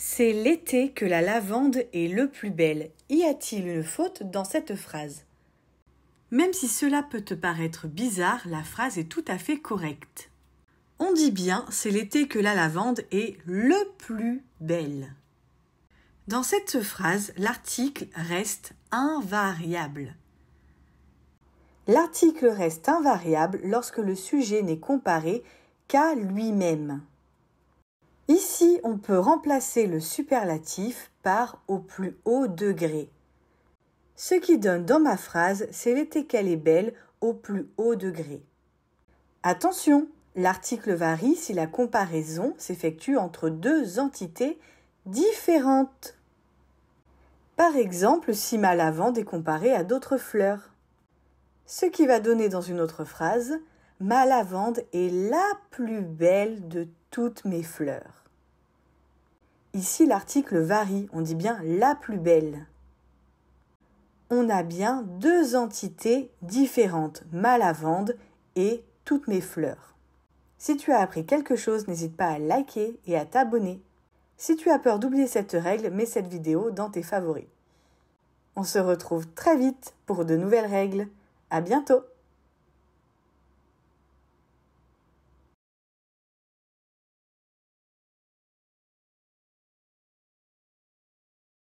C'est l'été que la lavande est le plus belle. Y a-t-il une faute dans cette phrase Même si cela peut te paraître bizarre, la phrase est tout à fait correcte. On dit bien c'est l'été que la lavande est le plus belle. Dans cette phrase, l'article reste invariable. L'article reste invariable lorsque le sujet n'est comparé qu'à lui-même. Ici, on peut remplacer le superlatif par au plus haut degré. Ce qui donne dans ma phrase, c'est l'été qu'elle est belle au plus haut degré. Attention, l'article varie si la comparaison s'effectue entre deux entités différentes. Par exemple, si ma lavande est comparée à d'autres fleurs. Ce qui va donner dans une autre phrase, ma lavande est la plus belle de toutes mes fleurs. Ici, l'article varie, on dit bien la plus belle. On a bien deux entités différentes, ma lavande et toutes mes fleurs. Si tu as appris quelque chose, n'hésite pas à liker et à t'abonner. Si tu as peur d'oublier cette règle, mets cette vidéo dans tes favoris. On se retrouve très vite pour de nouvelles règles. À bientôt!